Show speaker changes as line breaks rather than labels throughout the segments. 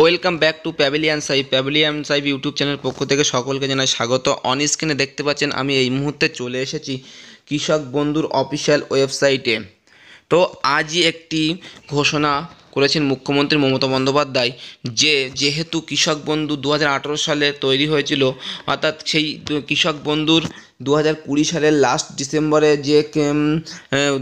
welcome back to pavilion সাইব pavilion সাইব YouTube channel পক্ষ থেকে সকলকে জানাই স্বাগত অন স্ক্রিনে দেখতে পাচ্ছেন আমি এই মুহূর্তে চলে এসেছি কৃষক বন্ধুর অফিসিয়াল ওয়েবসাইটে তো আজই একটি ঘোষণা করেছেন মুখ্যমন্ত্রী মমতা বন্দ্যোপাধ্যায় যে যেহেতু কৃষক বন্ধু দু সালে তৈরি হয়েছিল অর্থাৎ সেই কৃষক বন্ধুর দু হাজার কুড়ি সালের লাস্ট ডিসেম্বরে যে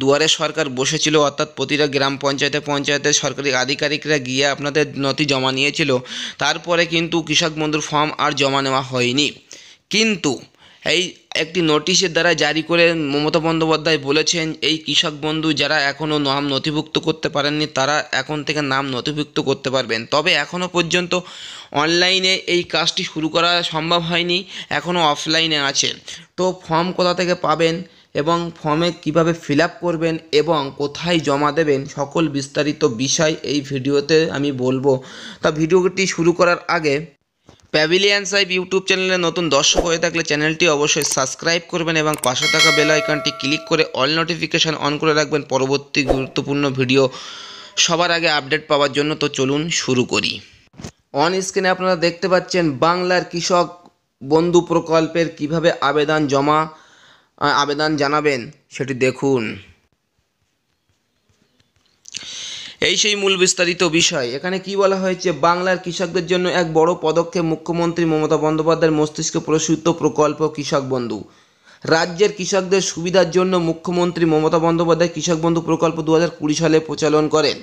দুয়ারে সরকার বসেছিল অর্থাৎ প্রতিটা গ্রাম পঞ্চায়েতে পঞ্চায়েতে সরকারি আধিকারিকরা গিয়ে আপনাদের নথি জমা নিয়েছিল তারপরে কিন্তু কৃষক বন্ধুর ফর্ম আর জমা নেওয়া হয়নি কিন্তু এই একটি নোটিশের দ্বারা জারি করে মমতা বন্দ্যোপাধ্যায় বলেছেন এই কৃষক বন্ধু যারা এখনও নাম নথিভুক্ত করতে পারেননি তারা এখন থেকে নাম নথিভুক্ত করতে পারবেন তবে এখনও পর্যন্ত অনলাইনে এই কাজটি শুরু করা সম্ভব হয়নি এখনও অফলাইনে আছে তো ফর্ম কোথা থেকে পাবেন এবং ফর্মে কিভাবে ফিল করবেন এবং কোথায় জমা দেবেন সকল বিস্তারিত বিষয় এই ভিডিওতে আমি বলবো তা ভিডিওটি শুরু করার আগে প্যাভিলিয়ান সাহেব ইউটিউব চ্যানেলে নতুন দর্শক হয়ে থাকলে চ্যানেলটি অবশ্যই সাবস্ক্রাইব করবেন এবং পাশে থাকা বেল আইকনটি ক্লিক করে অল নোটিফিকেশান অন করে রাখবেন পরবর্তী গুরুত্বপূর্ণ ভিডিও সবার আগে আপডেট পাওয়ার জন্য তো চলুন শুরু করি অন স্ক্রিনে আপনারা দেখতে পাচ্ছেন বাংলার কৃষক বন্ধু প্রকল্পের কিভাবে আবেদন জমা আবেদন জানাবেন সেটি দেখুন এই সেই মূল বিস্তারিত বিষয় এখানে কি বলা হয়েছে বাংলার কৃষকদের জন্য এক বড় পদক্ষেপ মুখ্যমন্ত্রী মমতা বন্দ্যোপাধ্যায়ের মস্তিষ্ক প্রসূত প্রকল্প কৃষক বন্ধু রাজ্যের কৃষকদের সুবিধার জন্য মুখ্যমন্ত্রী মমতা বন্দ্যোপাধ্যায় কৃষক বন্ধু প্রকল্প দু সালে প্রচলন করেন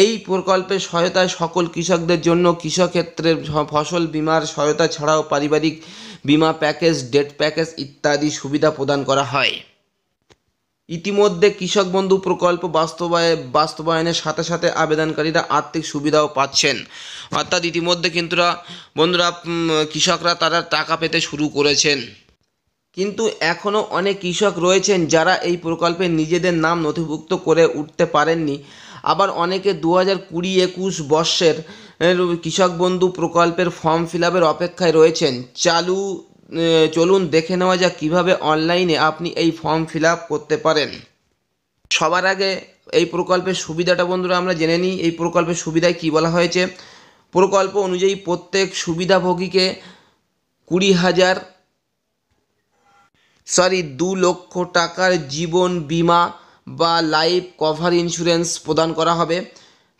এই প্রকল্পের সহায়তায় সকল কৃষকদের জন্য কৃষকক্ষেত্রে ফসল বিমার সহায়তা ছাড়াও পারিবারিক বিমা প্যাকেজ ডেট প্যাকেজ ইত্যাদি সুবিধা প্রদান করা হয় ইতিমধ্যে কৃষক বন্ধু প্রকল্প বাস্তবায় বাস্তবায়নের সাথে সাথে আবেদনকারীরা আর্থিক সুবিধাও পাচ্ছেন অর্থাৎ ইতিমধ্যে কিন্তু বন্ধুরা কৃষকরা তারা টাকা পেতে শুরু করেছেন কিন্তু এখনও অনেক কৃষক রয়েছেন যারা এই প্রকল্পে নিজেদের নাম নথিভুক্ত করে উঠতে পারেননি আবার অনেকে দু হাজার কুড়ি একুশ বর্ষের কৃষক বন্ধু প্রকল্পের ফর্ম ফিল আপের অপেক্ষায় রয়েছেন চালু চলুন দেখে নেওয়া যাক কীভাবে অনলাইনে আপনি এই ফর্ম ফিল করতে পারেন সবার আগে এই প্রকল্পের সুবিধাটা বন্ধুরা আমরা জেনে নিই এই প্রকল্পের সুবিধায় কী বলা হয়েছে প্রকল্প অনুযায়ী প্রত্যেক সুবিধাভোগীকে কুড়ি হাজার সরি দু লক্ষ টাকার জীবন বিমা বা লাইফ কভার ইন্স্যুরেন্স প্রদান করা হবে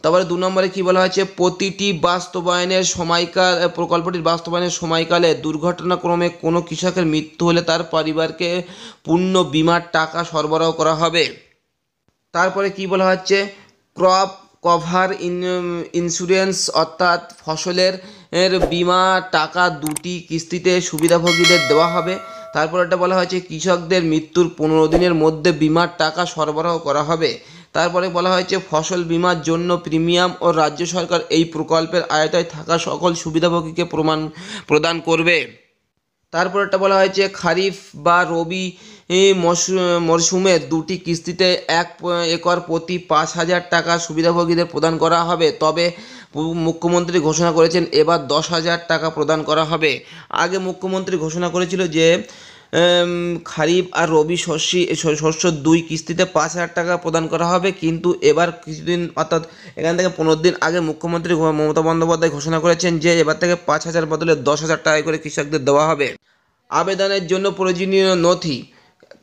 তারপরে দু নম্বরে কী বলা হয়েছে প্রতিটি বাস্তবায়নের সময়কাল প্রকল্পটির বাস্তবায়নের সময়কালে দুর্ঘটনাক্রমে কোনো কৃষকের মৃত্যু হলে তার পরিবারকে পূর্ণ বিমার টাকা সরবরাহ করা হবে তারপরে কি বলা হচ্ছে ক্রপ কভার ইন্স্যুরেন্স অর্থাৎ ফসলের এর বিমা টাকা দুটি কিস্তিতে সুবিধাভোগীদের দেওয়া হবে তারপর এটা বলা হয়েছে কৃষকদের মৃত্যুর পনেরো দিনের মধ্যে বিমার টাকা সরবরাহ করা হবে তারপরে বলা হয়েছে ফসল বিমার জন্য প্রিমিয়াম ও রাজ্য সরকার এই প্রকল্পের আয়তায় থাকা সকল সুবিধাভোগীকে প্রমাণ প্রদান করবে তারপরেরটা বলা হয়েছে খারিফ বা রবি মরশুমের দুটি কিস্তিতে এক একর প্রতি পাঁচ হাজার টাকা সুবিধাভোগীদের প্রদান করা হবে তবে মুখ্যমন্ত্রী ঘোষণা করেছেন এবার দশ হাজার টাকা প্রদান করা হবে আগে মুখ্যমন্ত্রী ঘোষণা করেছিল যে খারিফ আর রবি শস্যি শস্য দুই কিস্তিতে পাঁচ হাজার টাকা প্রদান করা হবে কিন্তু এবার কিছুদিন অর্থাৎ এখান থেকে পনেরো দিন আগে মুখ্যমন্ত্রী মমতা বন্দ্যোপাধ্যায় ঘোষণা করেছেন যে এবার থেকে পাঁচ হাজার বদলে দশ হাজার টাকা করে কৃষকদের দেওয়া হবে আবেদনের জন্য প্রয়োজনীয় নথি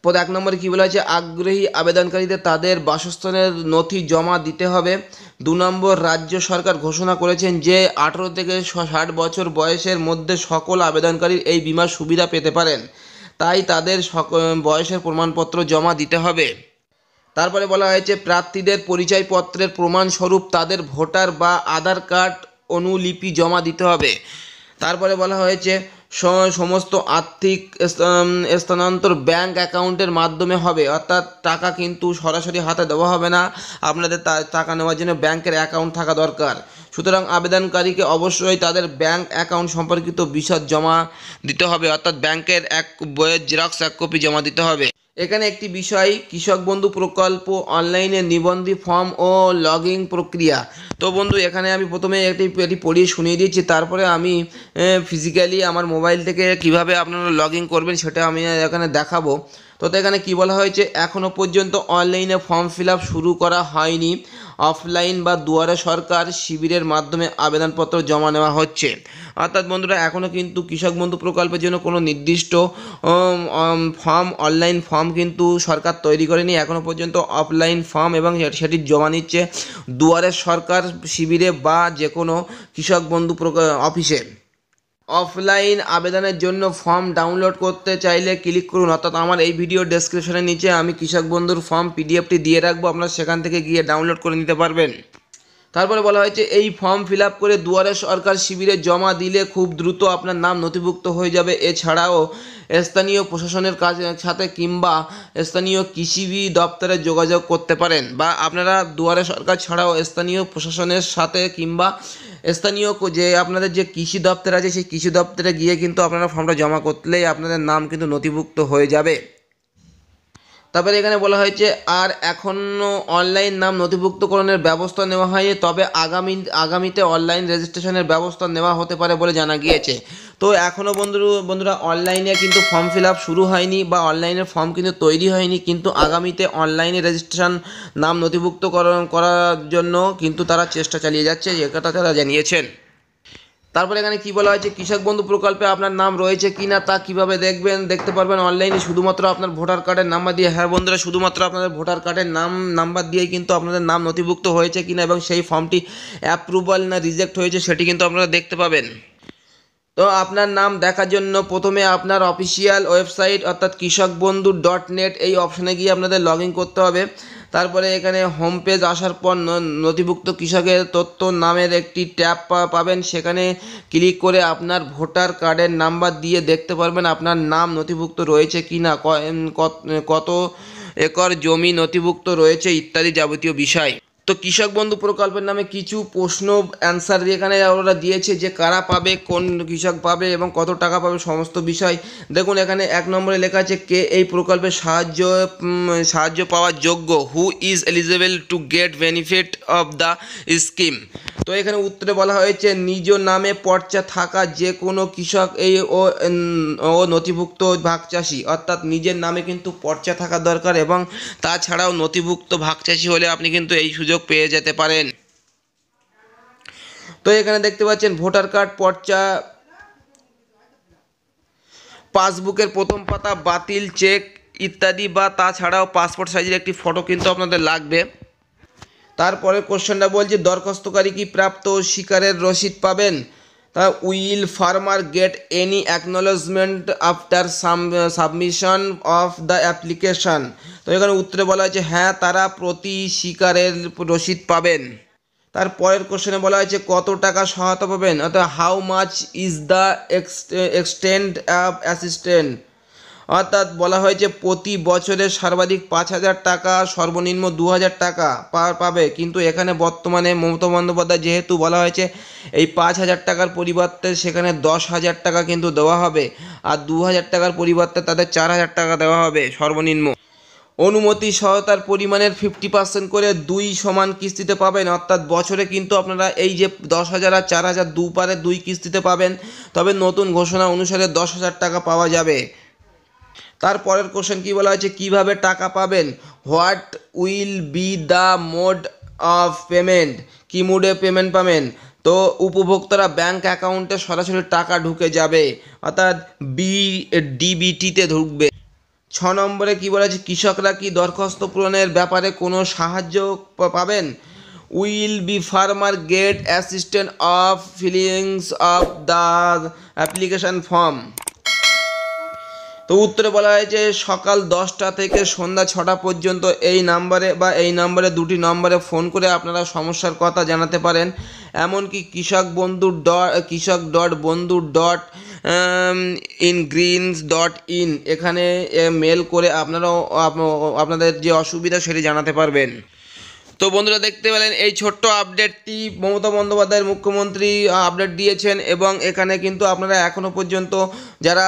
পদ এক নম্বরে কী বলা হয়েছে আগ্রহী আবেদনকারীদের তাদের বাসস্থানের নথি জমা দিতে হবে দু নম্বর রাজ্য সরকার ঘোষণা করেছেন যে আঠেরো থেকে ষাট বছর বয়সের মধ্যে সকল আবেদনকারীর এই বিমার সুবিধা পেতে পারেন তাই তাদের বয়সের প্রমাণপত্র জমা দিতে হবে তারপরে বলা হয়েছে প্রার্থীদের পরিচয়পত্রের প্রমাণস্বরূপ তাদের ভোটার বা আধার কার্ড অনুলিপি জমা দিতে হবে তারপরে বলা হয়েছে সমস্ত আর্থিক স্থানান্তর ব্যাংক অ্যাকাউন্টের মাধ্যমে হবে অর্থাৎ টাকা কিন্তু সরাসরি হাতে দেওয়া হবে না আপনাদের টাকা নেওয়ার জন্য ব্যাংকের অ্যাকাউন্ট থাকা দরকার সুতরাং আবেদনকারীকে অবশ্যই তাদের ব্যাংক অ্যাকাউন্ট সম্পর্কিত বিশদ জমা দিতে হবে অর্থাৎ ব্যাংকের এক বইয়ের জেরক্স এক কপি জমা দিতে হবে এখানে একটি বিষয় কৃষক বন্ধু প্রকল্প অনলাইনে নিবন্ধী ফর্ম ও লগিং প্রক্রিয়া তো বন্ধু এখানে আমি প্রথমে একটি এটি পড়িয়ে শুনিয়ে দিয়েছি তারপরে আমি ফিজিক্যালি আমার মোবাইল থেকে কিভাবে আপনারা লগ করবেন সেটা আমি এখানে দেখাবো তো এখানে কি বলা হয়েছে এখনও পর্যন্ত অনলাইনে ফর্ম ফিল শুরু করা হয়নি অফলাইন বা দুয়ারে সরকার শিবিরের মাধ্যমে আবেদনপত্র জমা নেওয়া হচ্ছে অর্থাৎ বন্ধুরা এখনও কিন্তু কৃষক বন্ধু প্রকল্পের জন্য কোনো নির্দিষ্ট ফর্ম অনলাইন ফর্ম কিন্তু সরকার তৈরি করেনি এখনও পর্যন্ত অফলাইন ফর্ম এবং সেটি জমা নিচ্ছে দুয়ারে সরকার শিবিরে বা যে কোনো কৃষক বন্ধু অফিসে অফলাইন আবেদনের জন্য ফর্ম ডাউনলোড করতে চাইলে ক্লিক করুন অর্থাৎ আমার এই ভিডিও ডেসক্রিপশনের নিচে আমি কৃষক বন্ধুর ফর্ম পিডিএফটি দিয়ে রাখবো আপনারা সেখান থেকে গিয়ে ডাউনলোড করে নিতে পারবেন তারপরে বলা হয়েছে এই ফর্ম ফিল করে দুয়ারে সরকার শিবিরে জমা দিলে খুব দ্রুত আপনার নাম নথিভুক্ত হয়ে যাবে এছাড়াও স্থানীয় প্রশাসনের কাজ সাথে কিংবা স্থানীয় কৃষিবি দপ্তরে যোগাযোগ করতে পারেন বা আপনারা দুয়ারে সরকার ছাড়াও স্থানীয় প্রশাসনের সাথে কিংবা স্থানীয় যে আপনাদের যে কৃষি দপ্তর আছে সেই কৃষি দপ্তরে গিয়ে কিন্তু আপনারা ফর্মটা জমা করলেই আপনাদের নাম কিন্তু নথিভুক্ত হয়ে যাবে তারপরে এখানে বলা হয়েছে আর এখনও অনলাইন নাম নথিভুক্তকরণের ব্যবস্থা নেওয়া হয়নি তবে আগামী আগামীতে অনলাইন রেজিস্ট্রেশনের ব্যবস্থা নেওয়া হতে পারে বলে জানা গিয়েছে তো এখনও বন্ধু বন্ধুরা অনলাইনে কিন্তু ফর্ম ফিল শুরু হয়নি বা অনলাইনের ফর্ম কিন্তু তৈরি হয়নি কিন্তু আগামীতে অনলাইনে রেজিস্ট্রেশন নাম নথিভুক্তকরণ করার জন্য কিন্তু তারা চেষ্টা চালিয়ে যাচ্ছে এটা তারা জানিয়েছেন তারপরে এখানে কি বলা হয়েছে কৃষক বন্ধু প্রকল্পে আপনার নাম রয়েছে কি না তা কীভাবে দেখবেন দেখতে পারবেন অনলাইনে শুধুমাত্র আপনার ভোটার কার্ডের নাম্বার দিয়ে হ্যাঁ বন্ধুরা শুধুমাত্র আপনাদের ভোটার কার্ডের নাম নাম্বার দিয়ে কিন্তু আপনাদের নাম নথিভুক্ত হয়েছে কিনা এবং সেই ফর্মটি অ্যাপ্রুভাল না রিজেক্ট হয়েছে সেটি কিন্তু আপনারা দেখতে পাবেন তো আপনার নাম দেখার জন্য প্রথমে আপনার অফিসিয়াল ওয়েবসাইট অর্থাৎ কৃষক বন্ধু ডট নেট এই অপশানে গিয়ে আপনাদের লগ করতে হবে তারপরে এখানে হোম পেজ আসার পর নথিভুক্ত কৃষকের তথ্য নামের একটি ট্যাব পাবেন সেখানে ক্লিক করে আপনার ভোটার কার্ডের নাম্বার দিয়ে দেখতে পারবেন আপনার নাম নথিভুক্ত রয়েছে কি না কত একর জমি নথিভুক্ত রয়েছে ইত্যাদি যাবতীয় বিষয় তো কৃষক বন্ধু প্রকল্পের নামে কিছু প্রশ্ন অ্যান্সার এখানে ওরা দিয়েছে যে কারা পাবে কোন কৃষক পাবে এবং কত টাকা পাবে সমস্ত বিষয় দেখুন এখানে এক নম্বরে লেখা আছে কে এই প্রকল্পের সাহায্য সাহায্য পাওয়ার যোগ্য who is eligible to get benefit of the scheme তো এখানে উত্তরে বলা হয়েছে নিজ নামে পর্চা থাকা যে কোনো কৃষক এই ও ও নথিভুক্ত ভাগচাষি অর্থাৎ নিজের নামে কিন্তু পর্চা থাকা দরকার এবং তাছাড়াও নথিভুক্ত ভাগচাষি হলে আপনি কিন্তু এই সুযোগ পেয়ে যেতে পারেন তো এখানে দেখতে পাচ্ছেন ভোটার কার্ড পর্চা পাসবুকের প্রথম পাতা বাতিল চেক ইত্যাদি বা তাছাড়াও পাসপোর্ট সাইজের একটি ফটো কিন্তু আপনাদের লাগবে তারপরে কোশ্চেনটা বলছে দরখাস্তকারী কি প্রাপ্ত শিকারের রসিদ পাবেন তা will farmer get any acknowledgement after submission of the application তো এখানে উত্তরে বলা হয়েছে হ্যাঁ তারা প্রতি শিকারের রসিদ পাবেন তার পরের কোশ্চেনে বলা হয়েছে কত টাকা সহায়তা পাবেন অর্থাৎ how much is the extend assistant অর্থাৎ বলা হয়েছে প্রতি বছরে সর্বাধিক পাঁচ হাজার টাকা সর্বনিম্ন দু হাজার টাকা পাবে কিন্তু এখানে বর্তমানে মমতা বন্দ্যোপাধ্যায় যেহেতু বলা হয়েছে এই পাঁচ হাজার টাকার পরিবর্তে সেখানে দশ হাজার টাকা কিন্তু দেওয়া হবে আর দু হাজার টাকার পরিবর্তে তাদের চার হাজার টাকা দেওয়া হবে সর্বনিম্ন অনুমতি সহায়তার পরিমাণের ফিফটি পার্সেন্ট করে দুই সমান কিস্তিতে পাবেন অর্থাৎ বছরে কিন্তু আপনারা এই যে দশ হাজার আর চার হাজার দুপারে দুই কিস্তিতে পাবেন তবে নতুন ঘোষণা অনুসারে দশ হাজার টাকা পাওয়া যাবে তারপরের কোশ্চেন কী বলা হয়েছে কিভাবে টাকা পাবেন what will be the mode of payment কি মুডে পেমেন্ট পাবেন তো উপভোক্তারা ব্যাংক অ্যাকাউন্টে সরাসরি টাকা ঢুকে যাবে অর্থাৎ বি ডিবিটিতে ঢুকবে ছ নম্বরে কী বলা হয়েছে কৃষকরা কি দরখাস্ত পূরণের ব্যাপারে কোনো সাহায্য পাবেন will be farmer get assistant of fillings of the application form তো উত্তরে বলা হয়েছে সকাল দশটা থেকে সন্ধ্যা ছটা পর্যন্ত এই নাম্বারে বা এই নাম্বারে দুটি নম্বরে ফোন করে আপনারা সমস্যার কথা জানাতে পারেন এমনকি কৃষক বন্ধু dot Krishak dot Bandhu dot in গ্রিনস ডট ইন এখানে মেল করে আপনারাও আপনাদের যে অসুবিধা সেটি জানাতে পারবেন তো বন্ধুরা দেখতে পেলেন এই ছোট্ট আপডেটটি মমতা বন্দ্যোপাধ্যায়ের মুখ্যমন্ত্রী আপডেট দিয়েছেন এবং এখানে কিন্তু আপনারা এখনও পর্যন্ত যারা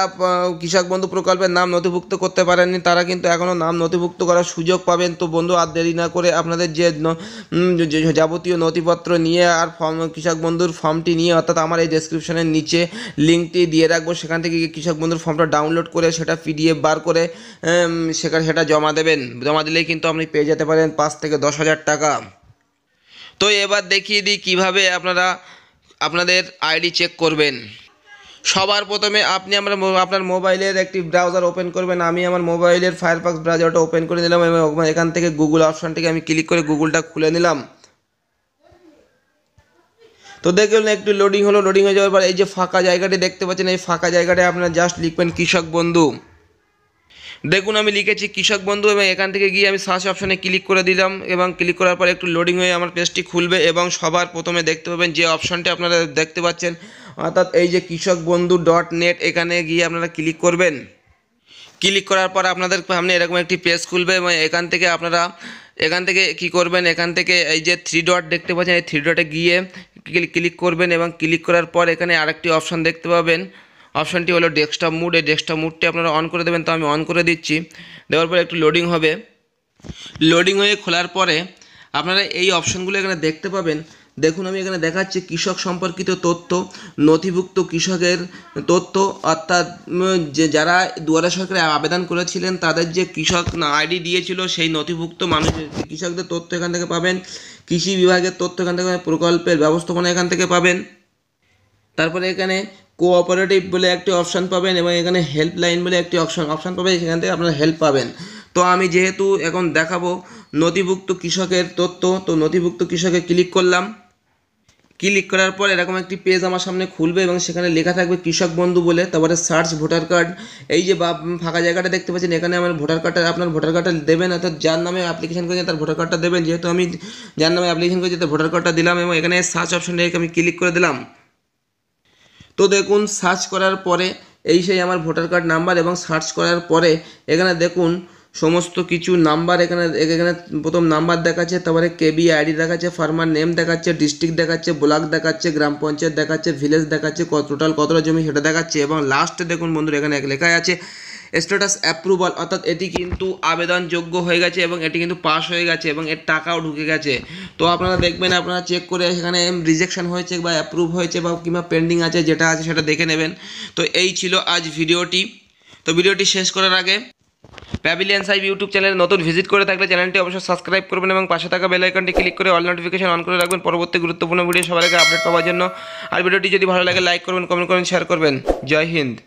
কৃষক বন্ধু প্রকল্পের নাম নথিভুক্ত করতে পারেননি তারা কিন্তু এখনও নাম নথিভুক্ত করার সুযোগ পাবেন তো বন্ধু আর দেরি না করে আপনাদের যে যাবতীয় নথিপত্র নিয়ে আর ফর্ম কৃষক বন্ধুর ফর্মটি নিয়ে অর্থাৎ আমার এই ডেসক্রিপশনের নিচে লিঙ্কটি দিয়ে রাখবো সেখান থেকে কৃষক বন্ধুর ফর্মটা ডাউনলোড করে সেটা পিডিএফ বার করে সেখানে সেটা জমা দেবেন জমা দিলেই কিন্তু আপনি পেয়ে যেতে পারেন পাঁচ থেকে দশ হাজার টাকা টাকা তো এবার দেখিয়ে দিই কীভাবে আপনারা আপনাদের আইডি চেক করবেন সবার প্রথমে আপনি আমরা আপনার মোবাইলের একটি ব্রাউজার ওপেন করবেন আমি আমার মোবাইলের ফায়ারফক্স ব্রাউজারটা ওপেন করে নিলাম এবং এখান থেকে গুগল অপশানটিকে আমি ক্লিক করে গুগলটা খুলে নিলাম তো দেখুন একটু লোডিং হলো লোডিং হয়ে যাওয়ার পর এই যে ফাঁকা জায়গাটি দেখতে পাচ্ছেন এই ফাঁকা জায়গাটায় আপনার জাস্ট লিখবেন কৃষক বন্ধু দেখুন আমি লিখেছি কৃষক বন্ধু এবং এখান থেকে গিয়ে আমি সার্চ অপশানে ক্লিক করে দিলাম এবং ক্লিক করার পর একটু লোডিং হয়ে আমার পেজটি খুলবে এবং সবার প্রথমে দেখতে পাবেন যে অপশনটি আপনারা দেখতে পাচ্ছেন অর্থাৎ এই যে কৃষক বন্ধু ডট নেট এখানে গিয়ে আপনারা ক্লিক করবেন ক্লিক করার পর আপনাদের সামনে এরকম একটি পেজ খুলবে এবং এখান থেকে আপনারা এখান থেকে কি করবেন এখান থেকে এই যে থ্রি ডট দেখতে পাচ্ছেন এই থ্রি ডটে গিয়ে ক্লিক করবেন এবং ক্লিক করার পর এখানে আরেকটি অপশান দেখতে পাবেন অপশানটি হলো ডেস্কটপ মুড এই ডেস্কটপ মুডটি আপনারা অন করে দেবেন তো আমি অন করে দিচ্ছি দেওয়ার পরে একটু লোডিং হবে লোডিং হয়ে খোলার পরে আপনারা এই অপশানগুলো এখানে দেখতে পাবেন দেখুন আমি এখানে দেখাচ্ছি কৃষক সম্পর্কিত তথ্য নথিভুক্ত কৃষকের তথ্য অর্থাৎ যে যারা দুয়ারা সরকারে আবেদন করেছিলেন তাদের যে কৃষক আইডি দিয়েছিল সেই নথিভুক্ত মানুষের কৃষকদের তথ্য এখান থেকে পাবেন কৃষি বিভাগের তথ্য এখান থেকে প্রকল্পের ব্যবস্থাপনা এখান থেকে পাবেন তারপরে এখানে কোঅপারেটিভ বলে একটি অপশান পাবেন এবং এখানে হেল্পলাইন বলে একটি অপশান অপশান পাবেন সেখান থেকে আপনারা হেল্প পাবেন তো আমি যেহেতু এখন দেখাবো নথিভুক্ত কৃষকের তথ্য তো নথিভুক্ত কৃষকে ক্লিক করলাম ক্লিক করার পর এরকম একটি পেজ আমার সামনে খুলবে এবং সেখানে লেখা থাকবে কৃষক বন্ধু বলে তারপরে সার্চ ভোটার কার্ড এই যে বা ফাঁকা জায়গাটা দেখতে পাচ্ছেন এখানে আমার ভোটার কার্ডটা আপনার ভোটার কার্ডটা দেবেন অর্থাৎ যার নামে অ্যাপ্লিকেশন করেছে তার ভোটার কার্ডটা দেবেন যেহেতু আমি যার নামে অ্যাপ্লিকেশন করেছি তার ভোটার কার্ডটা দিলাম এবং এখানে সার্চ অপশানটা আমি ক্লিক করে দিলাম তো দেখুন সার্চ করার পরে এই সেই আমার ভোটার কার্ড নাম্বার এবং সার্চ করার পরে এখানে দেখুন সমস্ত কিছু নাম্বার এখানে এখানে প্রথম নাম্বার দেখাচ্ছে তারপরে কেবি আইডি দেখাচ্ছে ফার্মার নেম দেখাচ্ছে ডিস্ট্রিক্ট দেখাচ্ছে ব্লক দেখাচ্ছে গ্রাম পঞ্চায়েত দেখাচ্ছে ভিলেজ দেখাচ্ছে কত টোটাল কতটা জমি সেটা দেখাচ্ছে এবং লাস্টে দেখুন বন্ধুরা এখানে এক লেখায় আছে স্ট্যাটাস অ্যাপ্রুভাল অর্থাৎ এটি কিন্তু আবেদনযোগ্য হয়ে গেছে এবং এটি কিন্তু পাস হয়ে গেছে এবং এর টাকাও ঢুকে গেছে তো আপনারা দেখবেন আপনারা চেক করে সেখানে রিজেকশন হয়েছে বা অ্যাপ্রুভ হয়েছে বা কিংবা পেন্ডিং আছে যেটা আছে সেটা দেখে নেবেন তো এই ছিল আজ ভিডিওটি তো ভিডিওটি শেষ করার আগে প্যাভিলিয়ান সাইব ইউটিউব চ্যানেলে নতুন ভিজিট করে থাকলে চ্যানেলটি অবশ্যই সাবস্ক্রাইব করবেন এবং পাশে থাকা বেল আইকনটি ক্লিক করে অল নোটিফিকেশন অন করে রাখবেন পরবর্তী গুরুত্বপূর্ণ ভিডিও সবার আগে আপডেট পাওয়ার জন্য আর ভিডিওটি যদি ভালো লাগে লাইক করবেন কমেন্ট করবেন শেয়ার করবেন জয় হিন্দ